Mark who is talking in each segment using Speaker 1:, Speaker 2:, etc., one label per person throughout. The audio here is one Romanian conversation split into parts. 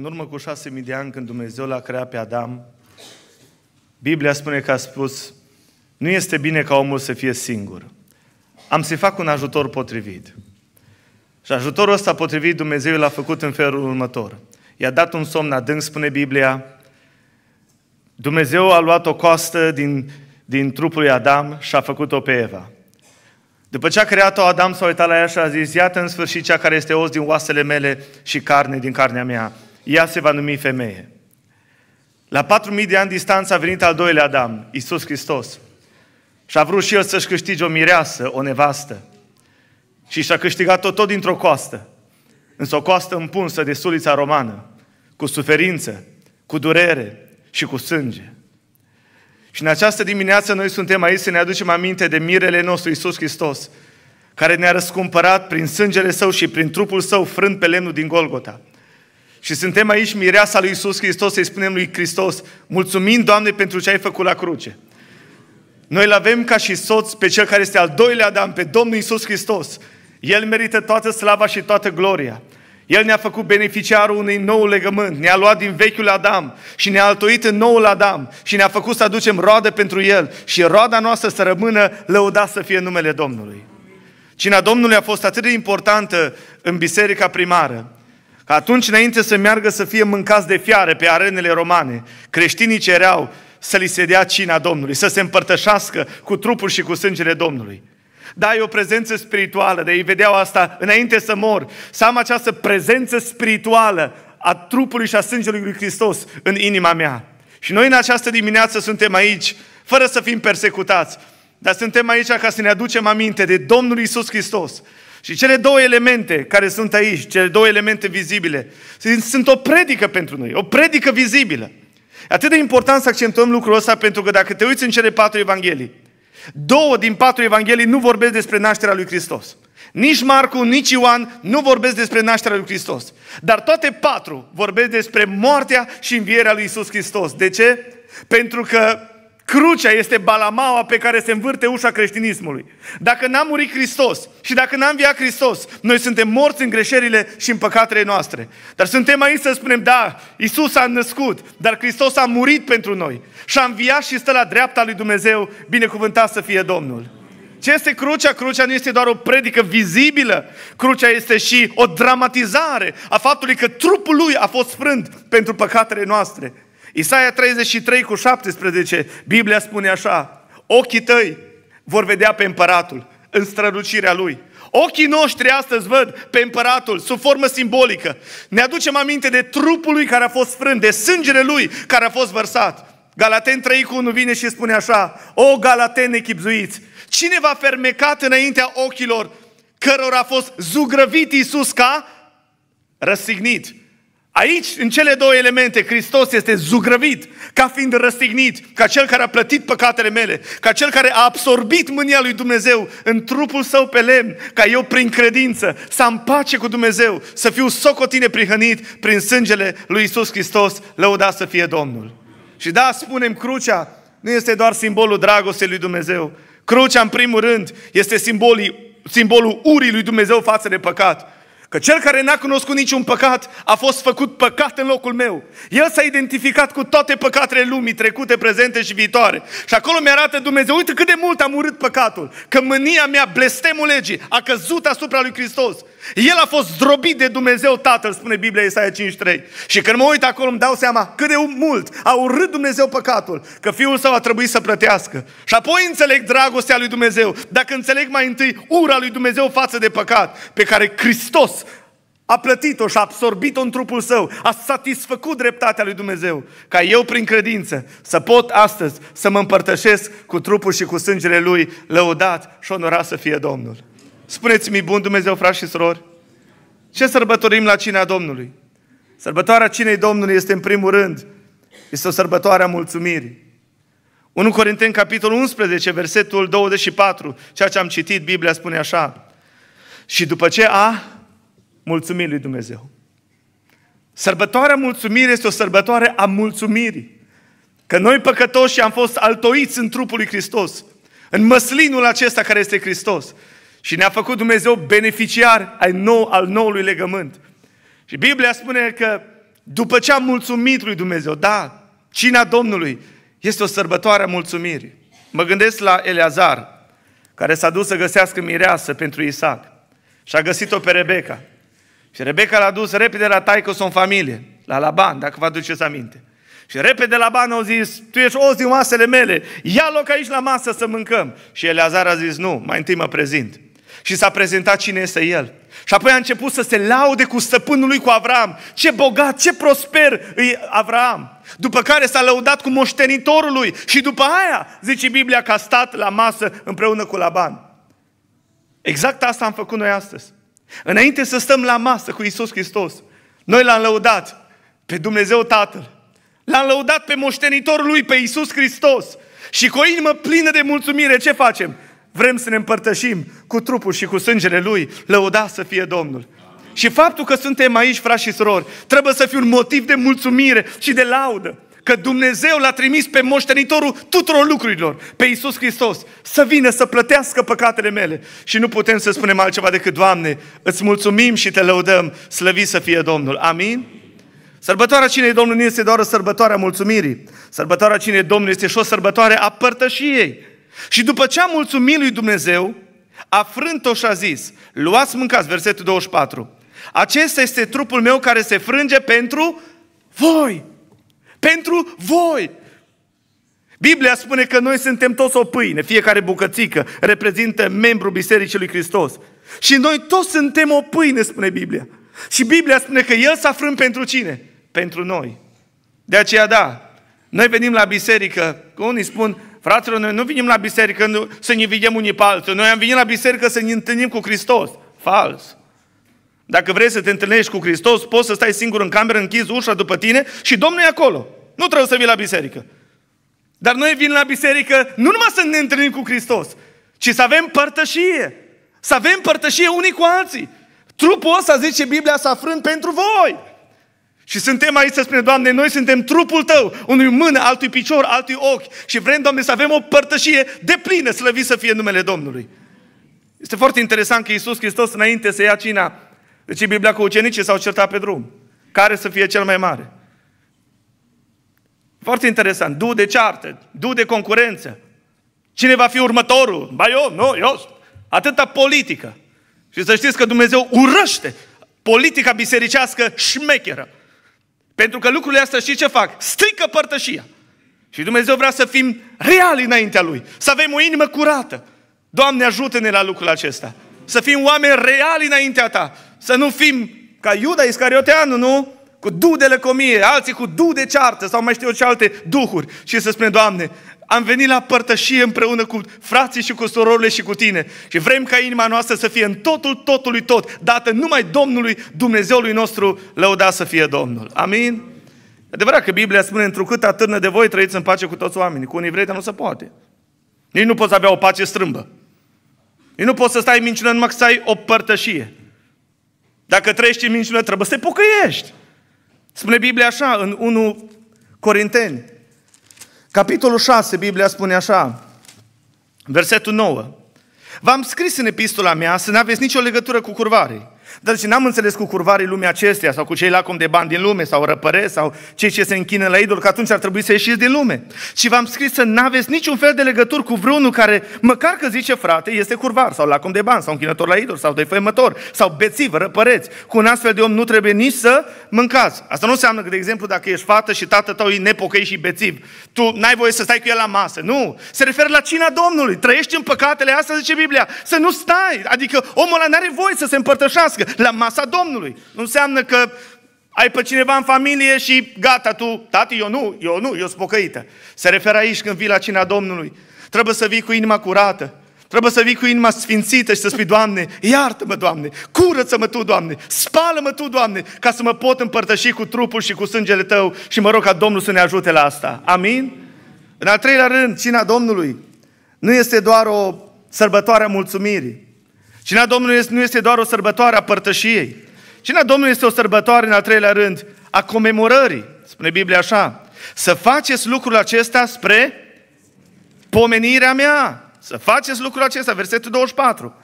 Speaker 1: În urmă cu șase mii de ani, când Dumnezeu l-a creat pe Adam, Biblia spune că a spus, nu este bine ca omul să fie singur. Am să-i fac un ajutor potrivit. Și ajutorul ăsta potrivit Dumnezeu l-a făcut în felul următor. I-a dat un somn adânc, spune Biblia. Dumnezeu a luat o coastă din, din trupul lui Adam și a făcut-o pe Eva. După ce a creat-o, Adam s-a uitat la ea și a zis, iată în sfârșit cea care este os din oasele mele și carne din carnea mea ea se va numi femeie. La 4.000 de ani distanță a venit al doilea Adam, Isus Hristos. Și a vrut și el să-și câștige o mireasă, o nevastă. Și și-a câștigat tot, tot dintr-o coastă. Însă o coastă împunsă de sulița romană, cu suferință, cu durere și cu sânge. Și în această dimineață noi suntem aici să ne aducem aminte de mirele nostru Isus Hristos, care ne-a răscumpărat prin sângele Său și prin trupul Său frânt pe lemnul din Golgota. Și suntem aici mireasa lui Iisus Hristos să-i spunem lui Hristos, mulțumim, Doamne, pentru ce ai făcut la cruce. Noi îl avem ca și soț pe cel care este al doilea Adam, pe Domnul Iisus Hristos. El merită toată slava și toată gloria. El ne-a făcut beneficiarul unui nou legământ, ne-a luat din vechiul Adam și ne-a altoit în noul Adam și ne-a făcut să aducem roadă pentru El și roada noastră să rămână lăudat să fie numele Domnului. Cina Domnului a fost atât de importantă în biserica primară, Că atunci înainte să meargă să fie mâncați de fiare pe arenele romane, creștinii cereau să li se dea cina Domnului, să se împărtășească cu trupul și cu sângele Domnului. Da, e o prezență spirituală, de ei vedeau asta înainte să mor. Să am această prezență spirituală a trupului și a sângelui lui Hristos în inima mea. Și noi în această dimineață suntem aici, fără să fim persecutați, dar suntem aici ca să ne aducem aminte de Domnul Isus Hristos, și cele două elemente care sunt aici, cele două elemente vizibile, sunt o predică pentru noi, o predică vizibilă. Atât de important să accentuăm lucrul ăsta pentru că dacă te uiți în cele patru evanghelii, două din patru evanghelii nu vorbesc despre nașterea lui Hristos. Nici Marcu, nici Ioan nu vorbesc despre nașterea lui Hristos. Dar toate patru vorbesc despre moartea și învierea lui Isus Hristos. De ce? Pentru că Crucea este balamaua pe care se învârte ușa creștinismului. Dacă n-a murit Hristos și dacă n-a înviat Hristos, noi suntem morți în greșelile și în păcatele noastre. Dar suntem aici să spunem, da, Isus a născut, dar Hristos a murit pentru noi și a înviat și stă la dreapta lui Dumnezeu, binecuvântat să fie Domnul. Ce este crucea? Crucea nu este doar o predică vizibilă, crucea este și o dramatizare a faptului că trupul lui a fost frânt pentru păcatele noastre. Isaia 33 cu 17, Biblia spune așa, ochii tăi vor vedea pe împăratul în strălucirea lui. Ochii noștri astăzi văd pe împăratul sub formă simbolică. Ne aducem aminte de trupul lui care a fost frânt, de sângele lui care a fost vărsat. Galaten 3 cu 1 vine și spune așa, O Galaten echipzuiți, cine va fermecat înaintea ochilor cărora a fost zugrăvit Iisus ca răsignit? Aici, în cele două elemente, Hristos este zugrăvit ca fiind răstignit, ca cel care a plătit păcatele mele, ca cel care a absorbit mânia lui Dumnezeu în trupul său pe lemn, ca eu prin credință să am pace cu Dumnezeu, să fiu socotine prihănit prin sângele lui Isus Hristos, lăuda să fie Domnul. Și da, spunem, crucea nu este doar simbolul dragostei lui Dumnezeu. Crucea, în primul rând, este simbolul, simbolul urii lui Dumnezeu față de păcat. Că cel care n-a cunoscut niciun păcat a fost făcut păcat în locul meu. El s-a identificat cu toate păcatele lumii, trecute, prezente și viitoare. Și acolo mi-arată Dumnezeu, uite cât de mult am urât păcatul, că mânia mea, blestemul legii, a căzut asupra lui Hristos. El a fost zdrobit de Dumnezeu Tatăl, spune Biblia Isaia 5.3. Și când mă uit acolo îmi dau seama cât de mult a urât Dumnezeu păcatul, că Fiul Său a trebuit să plătească. Și apoi înțeleg dragostea lui Dumnezeu, dacă înțeleg mai întâi ura lui Dumnezeu față de păcat, pe care Hristos a plătit-o și a absorbit-o în trupul său, a satisfăcut dreptatea lui Dumnezeu, ca eu prin credință să pot astăzi să mă împărtășesc cu trupul și cu sângele lui, lăudat și onorat să fie Domnul. Spuneți-mi, bun Dumnezeu, frați și surori, ce sărbătorim la cinea Domnului? Sărbătoarea cinei Domnului este în primul rând, este o sărbătoare a mulțumirii. 1 Corinteni, capitolul 11, versetul 24, ceea ce am citit, Biblia spune așa. Și după ce a mulțumim lui Dumnezeu. Sărbătoarea mulțumirii este o sărbătoare a mulțumirii. Că noi păcătoși am fost altoiți în trupul lui Hristos, în măslinul acesta care este Hristos. Și ne-a făcut Dumnezeu beneficiar al, nou, al noului legământ. Și Biblia spune că după ce am mulțumit lui Dumnezeu, da, cina Domnului este o sărbătoare a mulțumirii. Mă gândesc la Eleazar, care s-a dus să găsească mireasă pentru Isaac. Și a găsit-o pe Rebecca. Și Rebecca l-a dus repede la taică sunt familie, la Laban, dacă vă aduceți aminte. Și repede Laban au zis, tu ești os din oasele mele, ia loc aici la masă să mâncăm. Și Eleazar a zis, nu, mai întâi mă prezint. Și s-a prezentat cine este el. Și apoi a început să se laude cu stăpânul lui, cu Avram. Ce bogat, ce prosper e Avram. După care s-a lăudat cu moștenitorul lui. Și după aia, zice Biblia, că a stat la masă împreună cu Laban. Exact asta am făcut noi astăzi. Înainte să stăm la masă cu Isus Hristos, noi l-am lăudat pe Dumnezeu Tatăl. L-am lăudat pe moștenitorul lui, pe Isus Hristos. Și cu o inimă plină de mulțumire, ce facem? Vrem să ne împărtășim cu trupul și cu sângele lui. Lăuda să fie Domnul. Amin. Și faptul că suntem aici, frați și sorori, trebuie să fie un motiv de mulțumire și de laudă că Dumnezeu l-a trimis pe moștenitorul tuturor lucrurilor, pe Isus Hristos, să vină să plătească păcatele mele. Și nu putem să spunem altceva decât, Doamne, îți mulțumim și te lăudăm, slăvit să fie Domnul. Amin? Sărbătoarea cinei Domnului este doar o sărbătoare a mulțumirii. Sărbătoarea cinei Domnului este și o sărbătoare a părtășiei. Și după ce a mulțumit lui Dumnezeu, a frânt-o și a zis, luați mâncați, versetul 24, acesta este trupul meu care se frânge pentru voi pentru voi. Biblia spune că noi suntem toți o pâine, fiecare bucățică reprezintă membru Bisericii lui Hristos. Și noi toți suntem o pâine, spune Biblia. Și Biblia spune că El s-a frânt pentru cine? Pentru noi. De aceea, da, noi venim la biserică, unii spun, fraților, noi nu venim la biserică să ne vedem unii pe alții, noi am venit la biserică să ne întâlnim cu Hristos. Fals. Dacă vrei să te întâlnești cu Hristos, poți să stai singur în cameră, închizi ușa după tine și Domnul e acolo. Nu trebuie să vii la biserică. Dar noi vin la biserică nu numai să ne întâlnim cu Hristos, ci să avem părtășie. Să avem părtășie unii cu alții. Trupul ăsta, zice Biblia, s-a frânt pentru voi. Și suntem aici să spunem, Doamne, noi suntem trupul Tău, unui mână, altui picior, altui ochi. Și vrem, Doamne, să avem o părtășie de plină, slăvit să fie numele Domnului. Este foarte interesant că Iisus Hristos, înainte să ia cina, deci Biblia cu ucenicii s-au certat pe drum. Care să fie cel mai mare? Foarte interesant. Du de ceartă, du de concurență. Cine va fi următorul? Ba eu, nu, eu. Atâta politică. Și să știți că Dumnezeu urăște politica bisericească șmecheră. Pentru că lucrurile astea știți ce fac? Strică părtășia. Și Dumnezeu vrea să fim reali înaintea Lui. Să avem o inimă curată. Doamne, ajută-ne la lucrul acesta. Să fim oameni reali înaintea Ta. Să nu fim ca Iuda Iscarioteanu, nu? Cu du de lăcomie, alții cu du de ceartă sau mai știu ce alte duhuri. Și să spunem, Doamne, am venit la părtășie împreună cu frații și cu sororile și cu tine. Și vrem ca inima noastră să fie în totul, totului tot, dată numai Domnului, Dumnezeului nostru, lăuda să fie Domnul. Amin? Adevărat că Biblia spune, întrucât atârnă de voi, trăiți în pace cu toți oamenii. Cu vrei, dar nu se poate. Nici nu poți avea o pace strâmbă. Nici nu poți să stai minciună numai să ai o părtășie. Dacă trăiești în minciună, trebuie să te pocăiești. Spune Biblia așa, în 1 Corinteni, capitolul 6, Biblia spune așa, versetul 9. V-am scris în epistola mea să nu aveți nicio legătură cu curvarii dar și n-am înțeles cu curvarii lumea acesteia sau cu cei lacom de bani din lume sau răpăresc sau cei ce se închină la idol, că atunci ar trebui să ieșiți din lume. Și v-am scris să n-aveți niciun fel de legături cu vreunul care, măcar că zice frate, este curvar sau lacom de bani sau închinător la idol sau defăimător sau bețiv, răpăreți. Cu un astfel de om nu trebuie nici să mâncați. Asta nu înseamnă că, de exemplu, dacă ești fată și tatăl tău e nepocăit și bețiv, tu n-ai voie să stai cu el la masă. Nu. Se referă la cina Domnului. Trăiești în păcatele astea, zice Biblia. Să nu stai. Adică omul ăla n-are voie să se împărtășească slujească la masa Domnului. Nu înseamnă că ai pe cineva în familie și gata tu, tati, eu nu, eu nu, eu sunt Se referă aici când vii la cina Domnului. Trebuie să vii cu inima curată. Trebuie să vii cu inima sfințită și să spui, Doamne, iartă-mă, Doamne, curăță-mă Tu, Doamne, spală-mă Tu, Doamne, ca să mă pot împărtăși cu trupul și cu sângele Tău și mă rog ca Domnul să ne ajute la asta. Amin? În al treilea rând, cina Domnului nu este doar o sărbătoare a mulțumirii, Cina Domnului nu este doar o sărbătoare a părtășiei. Cina Domnului este o sărbătoare, în al treilea rând, a comemorării. Spune Biblia așa. Să faceți lucrul acesta spre pomenirea mea. Să faceți lucrul acesta, versetul 24.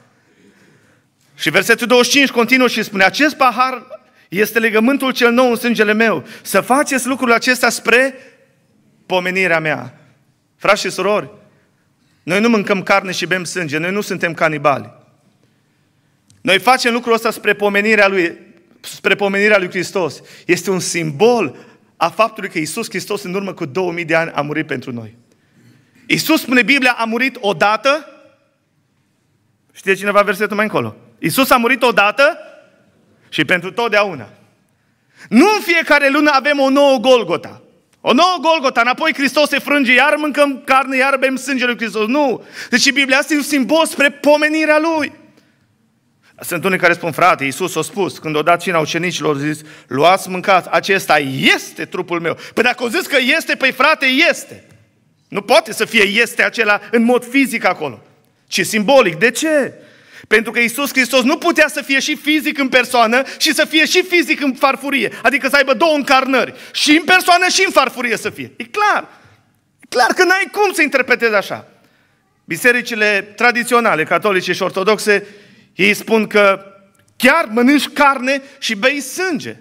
Speaker 1: Și versetul 25 continuă și spune, acest pahar este legământul cel nou în sângele meu. Să faceți lucrul acesta spre pomenirea mea. Frați și surori, noi nu mâncăm carne și bem sânge, noi nu suntem canibali. Noi facem lucrul ăsta spre pomenirea lui, spre pomenirea lui Hristos. Este un simbol a faptului că Isus Hristos în urmă cu 2000 de ani a murit pentru noi. Isus spune Biblia, a murit odată. Știe cineva versetul mai încolo? Isus a murit odată și pentru totdeauna. Nu în fiecare lună avem o nouă Golgota. O nouă Golgota, înapoi Hristos se frânge, iar mâncăm carne, iar bem sângele lui Hristos. Nu! Deci Biblia este un simbol spre pomenirea Lui. Sunt unii care spun, frate, Iisus a spus, când o dat cina ucenicilor, a zis, luați, mâncați, acesta este trupul meu. Păi dacă au zis că este, păi frate, este. Nu poate să fie este acela în mod fizic acolo, ci simbolic. De ce? Pentru că Iisus Hristos nu putea să fie și fizic în persoană și să fie și fizic în farfurie. Adică să aibă două încarnări. Și în persoană și în farfurie să fie. E clar. E clar că n-ai cum să interpretezi așa. Bisericile tradiționale, catolice și ortodoxe, ei spun că chiar mănânci carne și bei sânge.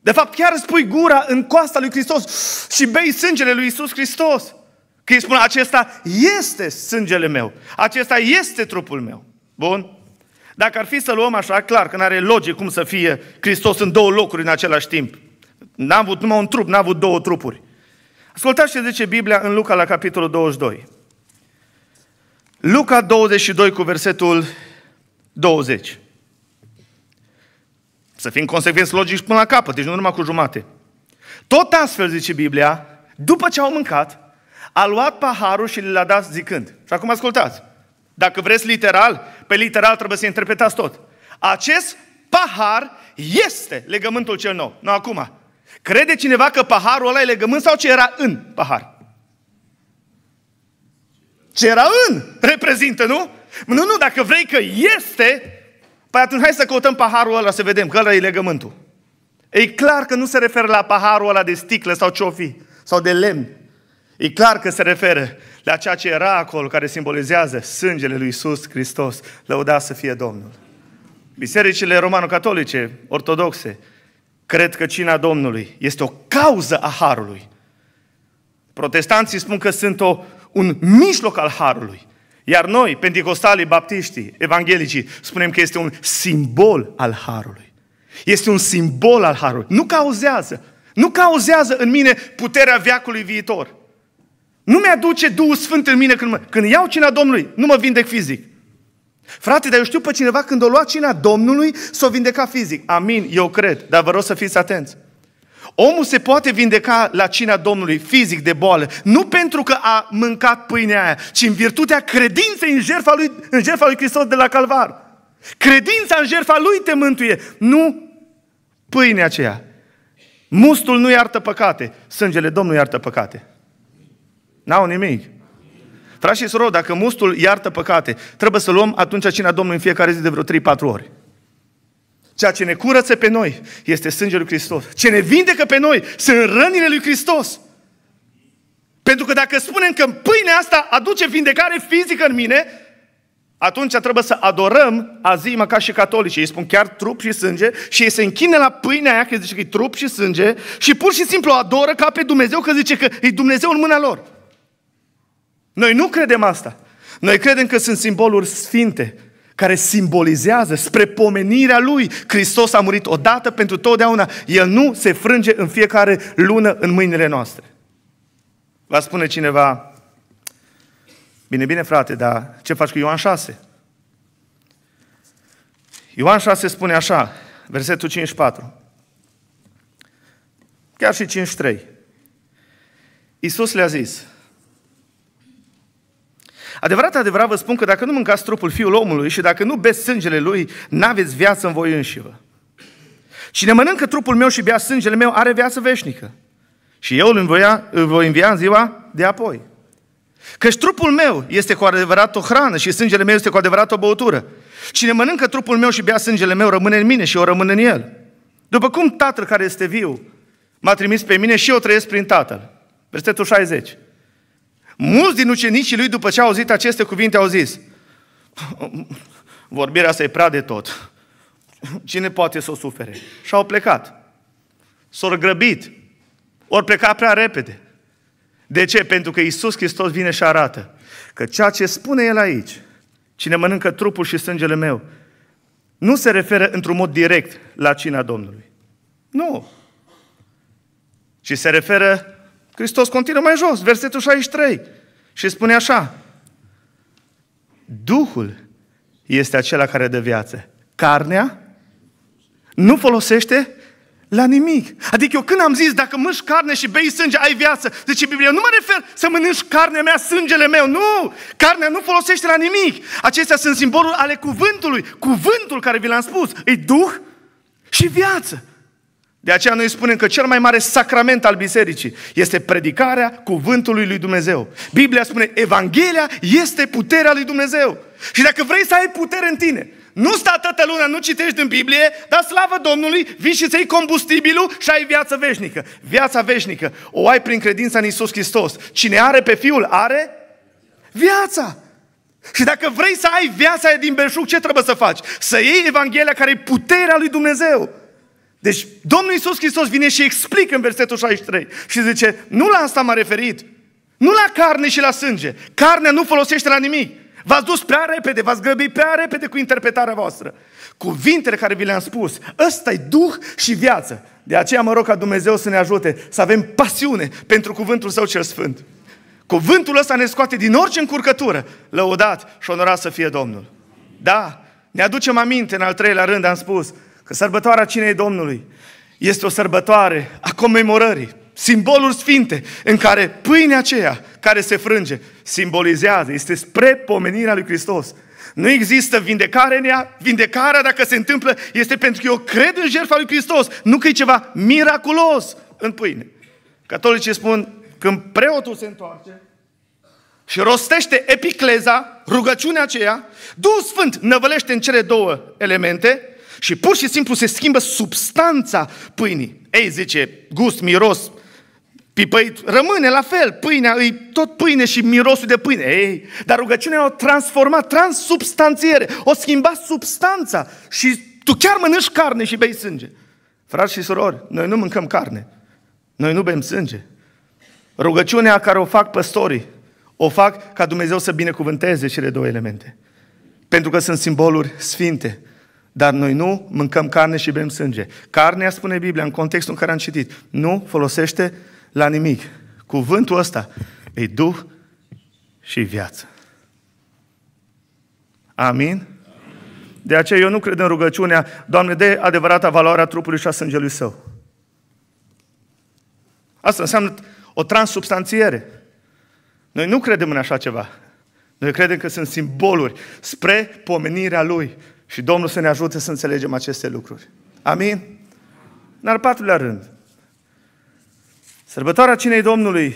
Speaker 1: De fapt, chiar îți pui gura în coasta lui Hristos și bei sângele lui Isus Hristos. Că îi spun, acesta este sângele meu, acesta este trupul meu. Bun? Dacă ar fi să luăm așa, clar că nu are logic cum să fie Hristos în două locuri în același timp. N-a avut numai un trup, n-a avut două trupuri. Ascultați ce zice Biblia în Luca la capitolul 22. Luca 22 cu versetul 20. Să fim consecvenți logici până la capăt, deci nu numai cu jumate. Tot astfel, zice Biblia, după ce au mâncat, a luat paharul și l-a dat zicând. Și acum ascultați. Dacă vreți literal, pe literal trebuie să interpretați tot. Acest pahar este legământul cel nou. Nu acum. Crede cineva că paharul ăla e legământ sau ce era în pahar? Ce era în reprezintă, nu? Nu, nu, dacă vrei că este, păi atunci hai să căutăm paharul ăla să vedem, că ăla e legământul. E clar că nu se referă la paharul ăla de sticlă sau ce fi, sau de lemn. E clar că se referă la ceea ce era acolo, care simbolizează sângele lui Isus Hristos. Lăuda să fie Domnul. Bisericile romano-catolice, ortodoxe, cred că cina Domnului este o cauză a Harului. Protestanții spun că sunt o, un mijloc al Harului. Iar noi, pentecostalii, baptiștii, evanghelicii, spunem că este un simbol al Harului. Este un simbol al Harului. Nu cauzează. Nu cauzează în mine puterea veacului viitor. Nu mi-aduce Duhul Sfânt în mine când, mă, când iau cina Domnului. Nu mă vindec fizic. Frate, dar eu știu pe cineva când o lua cina Domnului, s-o vindeca fizic. Amin, eu cred, dar vă rog să fiți atenți. Omul se poate vindeca la cina Domnului fizic de boală, nu pentru că a mâncat pâinea aia, ci în virtutea credinței în jertfa lui, în jertfa lui Hristos de la Calvar. Credința în jertfa lui te mântuie, nu pâinea aceea. Mustul nu iartă păcate, sângele Domnului iartă păcate. N-au nimic. Frați și soror, dacă mustul iartă păcate, trebuie să luăm atunci cina Domnului în fiecare zi de vreo 3-4 ori. Ceea ce ne curăță pe noi este sângele lui Hristos. Ce ne vindecă pe noi sunt rănile lui Hristos. Pentru că dacă spunem că pâinea asta aduce vindecare fizică în mine, atunci trebuie să adorăm azima ca și catolici, Ei spun chiar trup și sânge și ei se închină la pâinea aia, că zice că e trup și sânge, și pur și simplu adoră ca pe Dumnezeu, că zice că e Dumnezeu în mâna lor. Noi nu credem asta. Noi credem că sunt simboluri sfinte, care simbolizează spre pomenirea Lui. Hristos a murit odată pentru totdeauna. El nu se frânge în fiecare lună în mâinile noastre. Va spune cineva, bine, bine frate, dar ce faci cu Ioan 6? Ioan 6 spune așa, versetul 54, chiar și 53. Iisus le-a zis, Adevărat, adevărat vă spun că dacă nu mâncați trupul fiul omului și dacă nu beți sângele lui, n-aveți viață în voi vă. Cine mănâncă trupul meu și bea sângele meu are viață veșnică. Și eu îl, învoia, îl voi învia în ziua de apoi. Căci trupul meu este cu adevărat o hrană și sângele meu este cu adevărat o băutură. Cine mănâncă trupul meu și bea sângele meu rămâne în mine și eu rămân în el. După cum Tatăl care este viu m-a trimis pe mine și eu trăiesc prin Tatăl. Versetul 60. Mulți din ucenicii lui, după ce au auzit aceste cuvinte, au zis, vorbirea asta e prea de tot. Cine poate să o sufere? Și au plecat. S-au grăbit. Ori plecat prea repede. De ce? Pentru că Isus Hristos vine și arată că ceea ce spune El aici, cine mănâncă trupul și sângele meu, nu se referă într-un mod direct la cina Domnului. Nu. Ci se referă Hristos continuă mai jos, versetul 63, și spune așa, Duhul este acela care dă viață. Carnea nu folosește la nimic. Adică eu când am zis, dacă mânci carne și bei sânge, ai viață, zice Biblia, nu mă refer să mănânci carnea mea, sângele meu, nu! Carnea nu folosește la nimic. Acestea sunt simbolul ale cuvântului. Cuvântul care vi l-am spus, e duh și viață. De aceea noi spunem că cel mai mare sacrament al bisericii este predicarea cuvântului lui Dumnezeu. Biblia spune, Evanghelia este puterea lui Dumnezeu. Și dacă vrei să ai putere în tine, nu sta toată luna, nu citești în Biblie, dar slavă Domnului, vii și să combustibilul și ai viață veșnică. Viața veșnică o ai prin credința în Isus Hristos. Cine are pe Fiul, are viața. Și dacă vrei să ai viața din belșug, ce trebuie să faci? Să iei Evanghelia care e puterea lui Dumnezeu. Deci Domnul Iisus Hristos vine și explică în versetul 63 și zice, nu la asta m-a referit, nu la carne și la sânge. Carnea nu folosește la nimic. V-ați dus prea repede, v-ați grăbit prea repede cu interpretarea voastră. Cuvintele care vi le-am spus, ăsta e Duh și viață. De aceea mă rog ca Dumnezeu să ne ajute să avem pasiune pentru cuvântul Său cel Sfânt. Cuvântul ăsta ne scoate din orice încurcătură. Lăudat și onorat să fie Domnul. Da, ne aducem aminte, în al treilea rând am spus, Că sărbătoarea cinei Domnului este o sărbătoare a comemorării, simboluri sfinte, în care pâinea aceea care se frânge simbolizează, este spre pomenirea lui Hristos. Nu există vindecare în ea, vindecarea dacă se întâmplă este pentru că eu cred în jertfa lui Hristos, nu că e ceva miraculos în pâine. Catolicii spun, când preotul se întoarce, și rostește epicleza, rugăciunea aceea, Duhul Sfânt năvălește în cele două elemente și pur și simplu se schimbă substanța pâinii. Ei, zice, gust, miros, pipăit, rămâne la fel, pâinea îi tot pâine și mirosul de pâine. Ei, dar rugăciunea o transforma, transsubstanțiere, o schimba substanța și tu chiar mănânci carne și bei sânge. Frați și surori, noi nu mâncăm carne, noi nu bem sânge. Rugăciunea care o fac păstorii, o fac ca Dumnezeu să binecuvânteze cele două elemente. Pentru că sunt simboluri sfinte. Dar noi nu mâncăm carne și bem sânge. Carnea, spune Biblia, în contextul în care am citit, nu folosește la nimic. Cuvântul ăsta e Duh și viață. Amin? De aceea eu nu cred în rugăciunea, Doamne, de adevărata valoare a trupului și a sângelui său. Asta înseamnă o transubstanțiere. Noi nu credem în așa ceva. Noi credem că sunt simboluri spre pomenirea Lui, și Domnul să ne ajute să înțelegem aceste lucruri. Amin? În al patrulea rând, sărbătoarea Cinei Domnului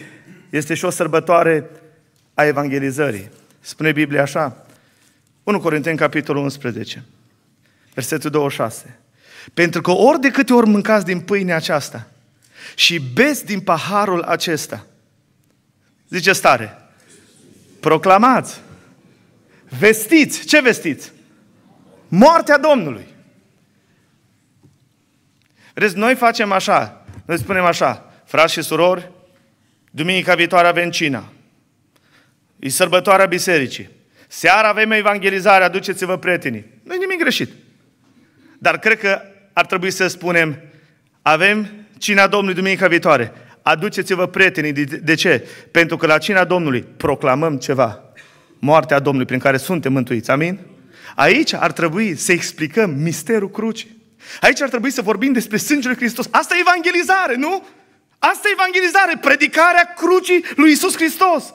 Speaker 1: este și o sărbătoare a evangelizării. Spune Biblia așa, 1 Corinteni, capitolul 11, versetul 26. Pentru că ori de câte ori mâncați din pâinea aceasta și beți din paharul acesta, zice stare, proclamați, vestiți, ce vestiți? Moartea Domnului. Vedeți, noi facem așa, noi spunem așa, frați și surori, duminica viitoare avem cina, e sărbătoarea bisericii, seara avem evangelizare, aduceți-vă prietenii. Nu e nimic greșit. Dar cred că ar trebui să spunem, avem cina Domnului duminica viitoare, aduceți-vă prietenii. De ce? Pentru că la cina Domnului proclamăm ceva. Moartea Domnului prin care suntem mântuiți. Amin? Aici ar trebui să explicăm misterul crucii. Aici ar trebui să vorbim despre sângele Hristos. Asta e evangelizare, nu? Asta e evangelizare, predicarea crucii lui Isus Hristos.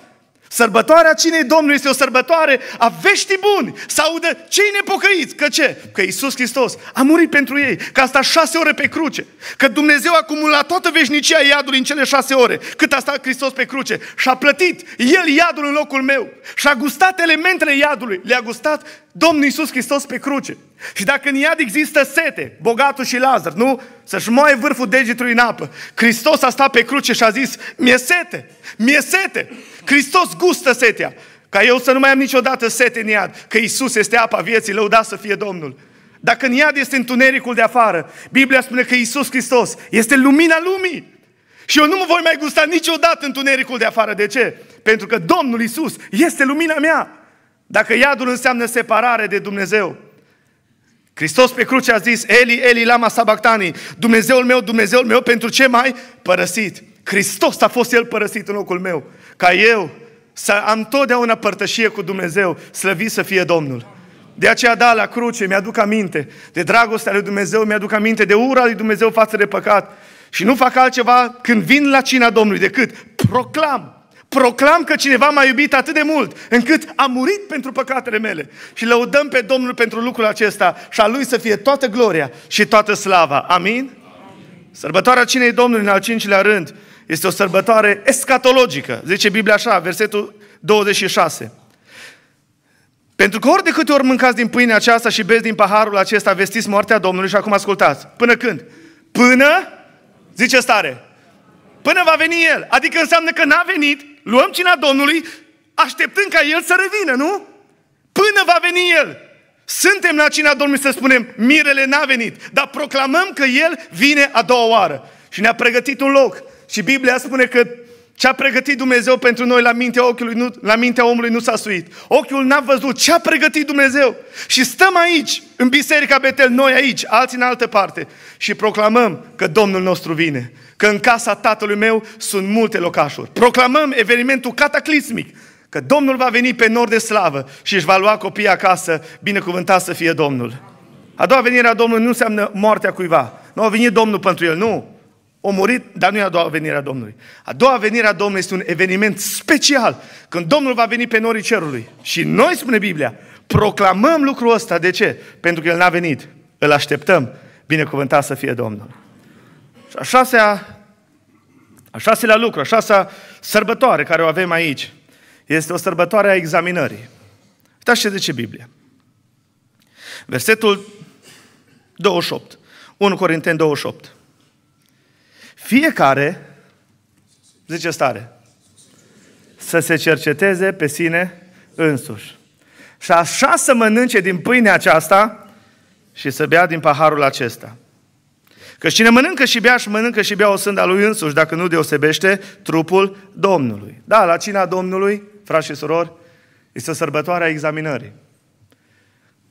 Speaker 1: Sărbătoarea cinei Domnului este o sărbătoare a veștii buni. Să audă cei nepocăiți. Că ce? Că Isus Hristos a murit pentru ei. Că asta șase ore pe cruce. Că Dumnezeu a acumulat toată veșnicia iadului în cele șase ore. Cât a stat Hristos pe cruce. Și a plătit El iadul în locul meu. Și a gustat elementele iadului. Le-a gustat Domnul Isus Hristos pe cruce. Și dacă în iad există sete, bogatul și Lazar, nu? Să-și moaie vârful degetului în apă. Hristos a stat pe cruce și a zis, mi-e sete, mi-e sete. Hristos gustă setea. Ca eu să nu mai am niciodată sete în iad. Că Isus este apa vieții, lăudat să fie Domnul. Dacă în iad este întunericul de afară, Biblia spune că Isus Hristos este lumina lumii. Și eu nu mă voi mai gusta niciodată întunericul de afară. De ce? Pentru că Domnul Isus este lumina mea. Dacă iadul înseamnă separare de Dumnezeu, Hristos pe cruce a zis, Eli, Eli, lama sabactani, Dumnezeul meu, Dumnezeul meu, pentru ce mai părăsit? Hristos a fost El părăsit în locul meu ca eu să am totdeauna părtășie cu Dumnezeu, slăvit să fie Domnul. De aceea, da, la cruce mi-aduc aminte de dragostea lui Dumnezeu, mi-aduc aminte de ura lui Dumnezeu față de păcat. Și nu fac altceva când vin la cina Domnului decât proclam proclam că cineva m-a iubit atât de mult încât a murit pentru păcatele mele. Și lăudăm pe Domnul pentru lucrul acesta și a Lui să fie toată gloria și toată slava. Amin? Amin. Sărbătoarea cinei Domnului în al cincilea rând este o sărbătoare escatologică. Zice Biblia așa, versetul 26. Pentru că ori de câte ori mâncați din pâinea aceasta și beți din paharul acesta, vestiți moartea Domnului și acum ascultați. Până când? Până, zice stare, până va veni El. Adică înseamnă că n-a venit, luăm cina Domnului, așteptând ca El să revină, nu? Până va veni El. Suntem la cina Domnului să spunem, mirele n-a venit, dar proclamăm că El vine a doua oară. Și ne-a pregătit un loc. Și Biblia spune că ce a pregătit Dumnezeu pentru noi la mintea, ochiului, nu, la mintea omului nu s-a suit. Ochiul n-a văzut ce a pregătit Dumnezeu. Și stăm aici, în Biserica Betel, noi aici, alții în altă parte. Și proclamăm că Domnul nostru vine. Că în casa tatălui meu sunt multe locașuri. Proclamăm evenimentul cataclismic. Că Domnul va veni pe nor de slavă și își va lua copiii acasă, binecuvântat să fie Domnul. A doua venire a Domnului nu înseamnă moartea cuiva. Nu a venit Domnul pentru el, nu a murit, dar nu e a doua venire a Domnului. A doua venire a Domnului este un eveniment special, când Domnul va veni pe norii cerului. Și noi, spune Biblia, proclamăm lucrul ăsta. De ce? Pentru că El n-a venit. Îl așteptăm. Binecuvântat să fie Domnul. Și a șasea, a șaselea lucru, a șasea sărbătoare care o avem aici, este o sărbătoare a examinării. Uitați ce zice Biblia. Versetul 28. 1 Corinteni 28. Fiecare, zice stare, să se cerceteze pe sine însuși. Și așa să mănânce din pâinea aceasta și să bea din paharul acesta. Că cine mănâncă și bea și mănâncă și bea o sânda lui însuși, dacă nu deosebește trupul Domnului. Da, la cina Domnului, frați și surori, este sărbătoarea examinării.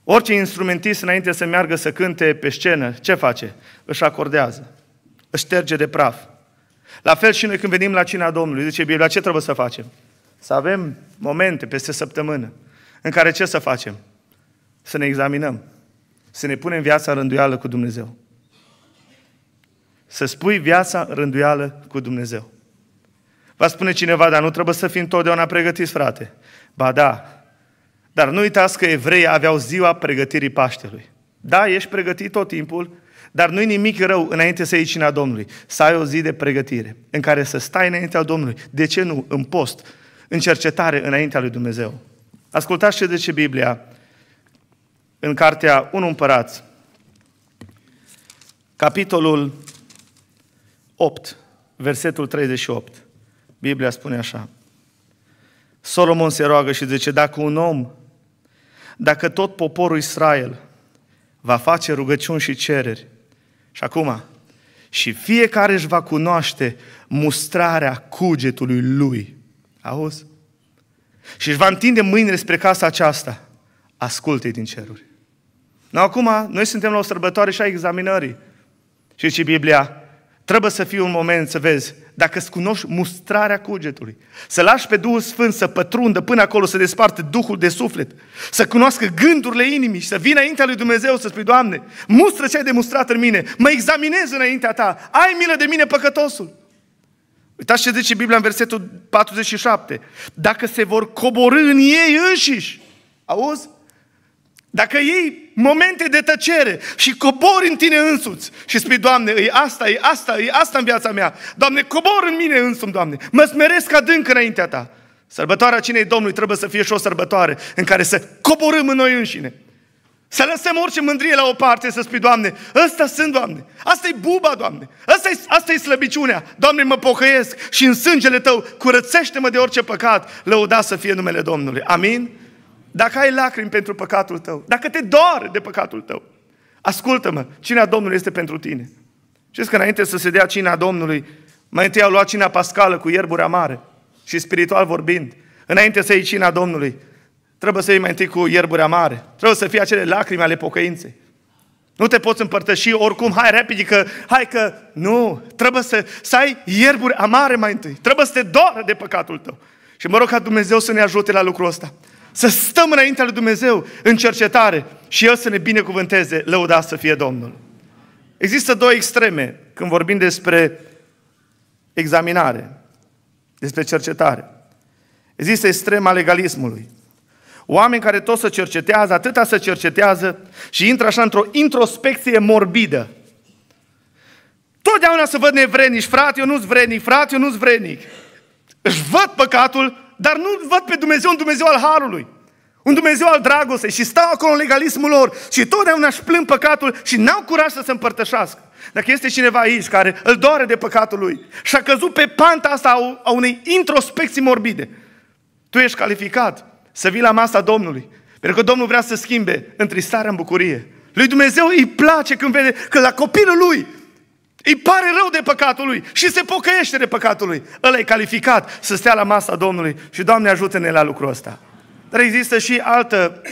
Speaker 1: Orice instrumentist înainte să meargă să cânte pe scenă, ce face? Își acordează șterge de praf. La fel și noi când venim la cina Domnului, zice Biblia, ce trebuie să facem? Să avem momente peste săptămână în care ce să facem? Să ne examinăm, să ne punem viața rânduială cu Dumnezeu. Să spui viața rânduială cu Dumnezeu. Va spune cineva, dar nu trebuie să fim totdeauna pregătiți, frate. Ba da, dar nu uitați că evreii aveau ziua pregătirii Paștelui. Da, ești pregătit tot timpul, dar nu-i nimic rău înainte să iei cina Domnului. Să ai o zi de pregătire în care să stai înaintea Domnului. De ce nu? În post, în cercetare înaintea lui Dumnezeu. Ascultați ce zice Biblia în cartea 1 Împărat, capitolul 8, versetul 38. Biblia spune așa. Solomon se roagă și zice, dacă un om, dacă tot poporul Israel va face rugăciuni și cereri, și acum, și fiecare își va cunoaște mustrarea cugetului lui. Auzi? Și își va întinde mâinile spre casa aceasta. asculte din ceruri. Nu acum, noi suntem la o sărbătoare și a examinării. Și ce Biblia? Trebuie să fii un moment să vezi dacă îți cunoști mustrarea cugetului. Să lași pe Duhul Sfânt să pătrundă până acolo, să desparte Duhul de suflet. Să cunoască gândurile inimii și să vină înaintea lui Dumnezeu să spui, Doamne, mustră ce ai demonstrat în mine, mă examinez înaintea Ta, ai milă de mine păcătosul. Uitați ce zice Biblia în versetul 47. Dacă se vor coborâ în ei înșiși, auzi? Dacă iei momente de tăcere și cobori în tine însuți și spui, Doamne, e asta, e asta, e asta în viața mea. Doamne, cobor în mine însumi, Doamne. Mă smeresc adânc înaintea Ta. Sărbătoarea cinei Domnului trebuie să fie și o sărbătoare în care să coborâm în noi înșine. Să lăsăm orice mândrie la o parte, să spui, Doamne, ăsta sunt, Doamne, asta e buba, Doamne, asta e, asta e slăbiciunea. Doamne, mă pocăiesc și în sângele Tău curățește-mă de orice păcat, lăuda să fie numele Domnului. Amin? dacă ai lacrimi pentru păcatul tău, dacă te dor de păcatul tău, ascultă-mă, cina Domnului este pentru tine. Știți că înainte să se dea cina Domnului, mai întâi au luat cina pascală cu ierburi amare și spiritual vorbind, înainte să iei cina Domnului, trebuie să iei mai întâi cu ierburi amare, trebuie să fie acele lacrimi ale pocăinței. Nu te poți împărtăși oricum, hai repede că, hai că, nu, trebuie să, să ai ierburi amare mai întâi, trebuie să te doară de păcatul tău. Și mă rog ca Dumnezeu să ne ajute la lucrul ăsta să stăm înaintea lui Dumnezeu în cercetare și El să ne binecuvânteze, lăudați să fie Domnul. Există două extreme când vorbim despre examinare, despre cercetare. Există extrema legalismului. Oameni care tot să cercetează, atâta să cercetează și intră așa într-o introspecție morbidă. Totdeauna să văd nevrednici, frate, eu nu-s vrednic, frate, eu nu-s vrednic. Își văd păcatul dar nu văd pe Dumnezeu un Dumnezeu al Harului. Un Dumnezeu al dragostei și stau acolo în legalismul lor și totdeauna își plâng păcatul și n-au curaj să se împărtășească. Dacă este cineva aici care îl doare de păcatul lui și a căzut pe panta asta a unei introspecții morbide, tu ești calificat să vii la masa Domnului. Pentru că Domnul vrea să schimbe întristarea în bucurie. Lui Dumnezeu îi place când vede că la copilul lui îi pare rău de păcatul lui și se pocăiește de păcatul lui. Ăla e calificat să stea la masa Domnului și Doamne ajută-ne la lucrul ăsta. Dar există și altă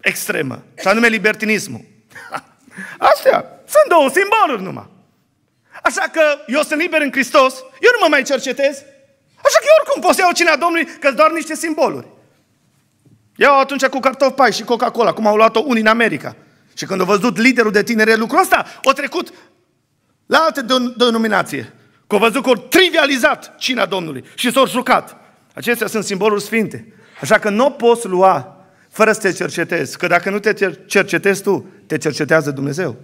Speaker 1: extremă, și anume libertinismul. Astea sunt două simboluri numai. Așa că eu sunt liber în Hristos, eu nu mă mai cercetez. Așa că eu oricum pot să iau cinea Domnului, că doar niște simboluri. Iau atunci cu cartofi pai și Coca-Cola, cum au luat-o unii în America. Și când au văzut liderul de tinere lucrul ăsta, au trecut la altă denominație. Că au văzut că au trivializat cina Domnului și s-au jucat. Acestea sunt simboluri sfinte. Așa că nu poți lua fără să te cercetezi. Că dacă nu te cercetezi tu, te cercetează Dumnezeu.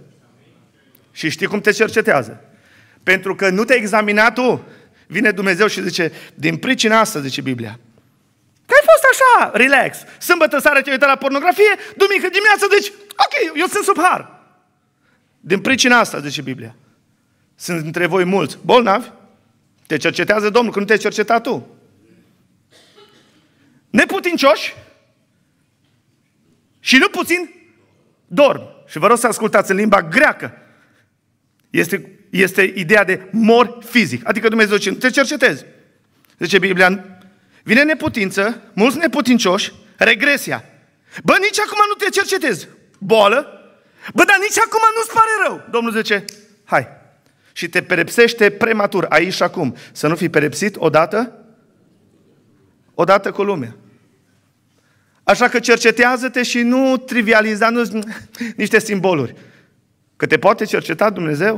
Speaker 1: Și știi cum te cercetează. Pentru că nu te-ai examinat tu, vine Dumnezeu și zice, din pricina asta, zice Biblia, că ai fost așa, relax. Sâmbătă seara te-ai uitat la pornografie, duminică dimineața, deci, ok, eu sunt sub har. Din pricina asta, zice Biblia. Sunt între voi mulți bolnavi. Te cercetează Domnul, că nu te-ai cercetat tu. Neputincioși și nu puțin dorm. Și vă rog să ascultați în limba greacă. Este, este ideea de mor fizic. Adică Dumnezeu zice, te cercetezi. Zice Biblia, vine neputință, mulți neputincioși, regresia. Bă, nici acum nu te cercetezi. Boală. Bă, dar nici acum nu-ți pare rău. Domnul zice, hai, și te perepsește prematur, aici și acum. Să nu fii perepsit odată, odată cu lumea. Așa că cercetează-te și nu trivializa nu niște simboluri. Că te poate cerceta Dumnezeu.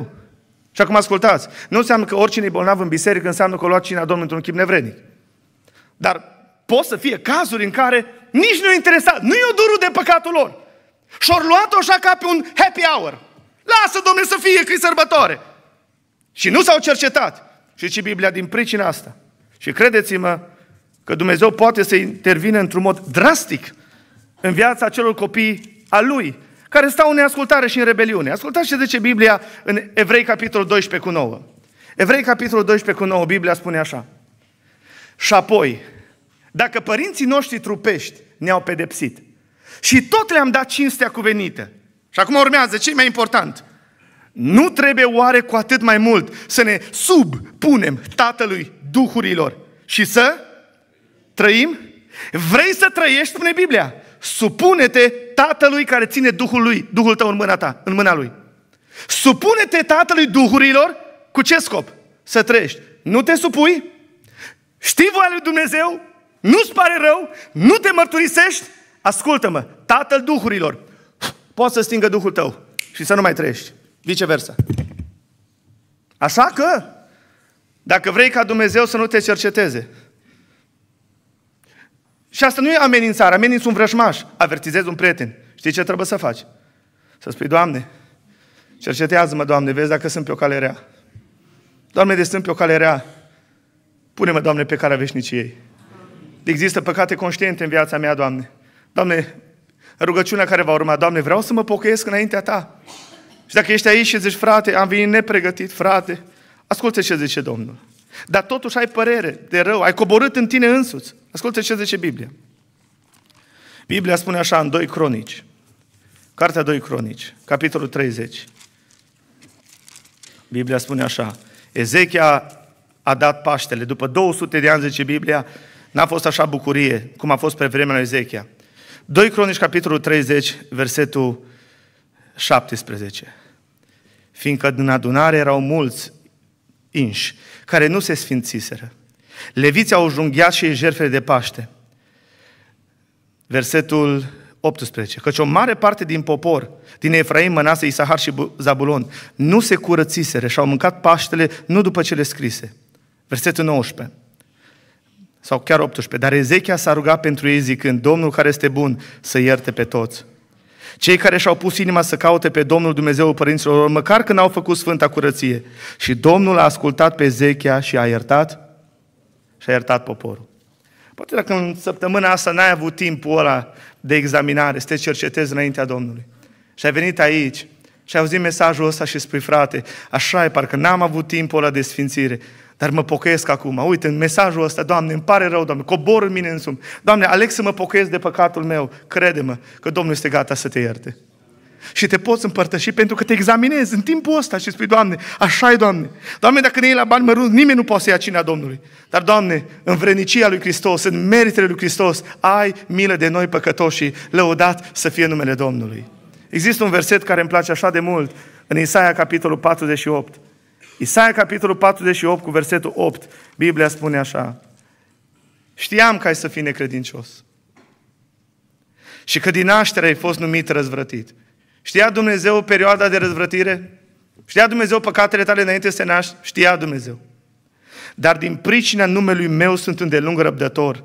Speaker 1: Și acum ascultați, nu înseamnă că oricine e bolnav în biserică înseamnă că a luat cina Domnului într-un chip nevrednic. Dar pot să fie cazuri în care nici nu-i interesat, nu i durul de păcatul lor. Și-au luat-o așa ca pe un happy hour. Lasă, Domnule, să fie că sărbătoare. Și nu s-au cercetat. Și ce Biblia din pricina asta. Și credeți-mă că Dumnezeu poate să intervine într-un mod drastic în viața celor copii a Lui, care stau în neascultare și în rebeliune. Ascultați ce zice Biblia în Evrei, capitolul 12, cu 9. Evrei, capitolul 12, cu 9, Biblia spune așa. Și apoi, dacă părinții noștri trupești ne-au pedepsit și tot le-am dat cinstea cuvenită, și acum urmează, ce mai important? Nu trebuie oare cu atât mai mult să ne subpunem Tatălui Duhurilor și să trăim? Vrei să trăiești, spune Biblia, supune-te Tatălui care ține Duhul, lui, Duhul tău în mâna ta, în mâna lui. Supune-te Tatălui Duhurilor cu ce scop? Să trăiești. Nu te supui? Știi voia lui Dumnezeu? Nu-ți pare rău? Nu te mărturisești? Ascultă-mă, Tatăl Duhurilor poate să stingă Duhul tău și să nu mai trăiești. Viceversa. Așa că, dacă vrei ca Dumnezeu să nu te cerceteze, și asta nu e amenințare, ameninți un vrăjmaș, avertizezi un prieten. Știi ce trebuie să faci? Să spui, Doamne, cercetează-mă, Doamne, vezi dacă sunt pe o cale rea. Doamne, de sunt pe o cale rea, pune-mă, Doamne, pe care calea ei. Există păcate conștiente în viața mea, Doamne. Doamne, rugăciunea care va urma, Doamne, vreau să mă pocăiesc înaintea Ta. Și dacă ești aici și zici, frate, am venit nepregătit, frate, ascultă ce zice Domnul. Dar totuși ai părere de rău, ai coborât în tine însuți. Ascultă ce zice Biblia. Biblia spune așa în 2 Cronici, Cartea 2 Cronici, capitolul 30. Biblia spune așa, Ezechia a dat Paștele. După 200 de ani, zice Biblia, n-a fost așa bucurie cum a fost pe vremea lui Ezechia. 2 Cronici, capitolul 30, versetul 17 fiindcă din adunare erau mulți inși, care nu se sfințiseră. Leviții au junghiat și jertfele de Paște. Versetul 18. Căci o mare parte din popor, din Efraim, Mănase, Isahar și Zabulon, nu se curățiseră și au mâncat Paștele nu după cele scrise. Versetul 19 sau chiar 18. Dar Ezechia s-a rugat pentru ei zicând, Domnul care este bun, să ierte pe toți. Cei care și-au pus inima să caute pe Domnul Dumnezeu părinților lor, măcar că n-au făcut sfânta curăție. Și Domnul a ascultat pe Zechia și a iertat și a iertat poporul. Poate dacă în săptămâna asta n-ai avut timpul ăla de examinare, să te cercetezi înaintea Domnului și ai venit aici și auzi mesajul ăsta și spui, frate, așa e, parcă n-am avut timpul ăla de sfințire, dar mă pocăiesc acum. Uite, în mesajul ăsta, Doamne, îmi pare rău, Doamne, cobor în mine însumi. Doamne, aleg să mă pocăiesc de păcatul meu. Crede-mă că Domnul este gata să te ierte. Și te poți împărtăși pentru că te examinezi în timpul ăsta și spui, Doamne, așa e, Doamne. Doamne, dacă ne iei la bani mărunți, nimeni nu poate să ia cinea Domnului. Dar, Doamne, în vrenicia lui Hristos, în meritele lui Hristos, ai milă de noi păcătoși, lăudat să fie numele Domnului. Există un verset care îmi place așa de mult, în Isaia capitolul 48. Isaia capitolul 48 cu versetul 8, Biblia spune așa. Știam că ai să fii necredincios. Și că din naștere ai fost numit răzvrătit. Știa Dumnezeu perioada de răzvrătire? Știa Dumnezeu păcatele tale înainte să naști? Știa Dumnezeu. Dar din pricina numelui meu sunt îndelung răbdător.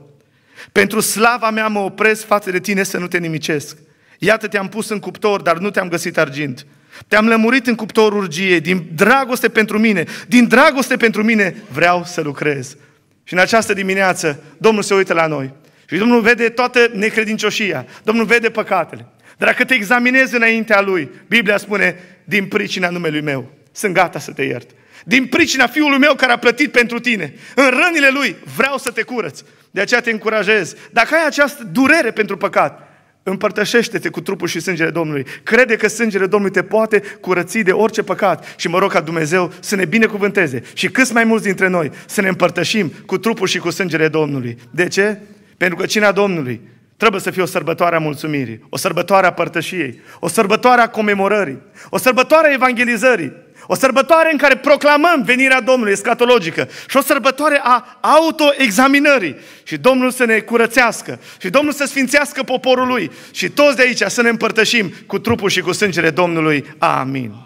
Speaker 1: Pentru slava mea mă opresc față de tine să nu te nimicesc. Iată, te-am pus în cuptor, dar nu te-am găsit argint. Te-am lămurit în cuptor urgie, din dragoste pentru mine, din dragoste pentru mine vreau să lucrez. Și în această dimineață, Domnul se uită la noi. Și Domnul vede toată necredincioșia. Domnul vede păcatele. Dar dacă te examinezi înaintea Lui, Biblia spune, din pricina numelui meu, sunt gata să te iert. Din pricina Fiului meu care a plătit pentru tine. În rănile Lui vreau să te curăț. De aceea te încurajez. Dacă ai această durere pentru păcat, Împărtășește-te cu trupul și sângele Domnului. Crede că sângele Domnului te poate curăți de orice păcat și mă rog ca Dumnezeu să ne binecuvânteze și cât mai mulți dintre noi să ne împărtășim cu trupul și cu sângele Domnului. De ce? Pentru că cinea Domnului trebuie să fie o sărbătoare a mulțumirii, o sărbătoare a părtășiei, o sărbătoare a comemorării, o sărbătoare a evangelizării. O sărbătoare în care proclamăm venirea Domnului, escatologică. Și o sărbătoare a autoexaminării. Și Domnul să ne curățească. Și Domnul să sfințească poporul lui. Și toți de aici să ne împărtășim cu trupul și cu sângele Domnului. Amin.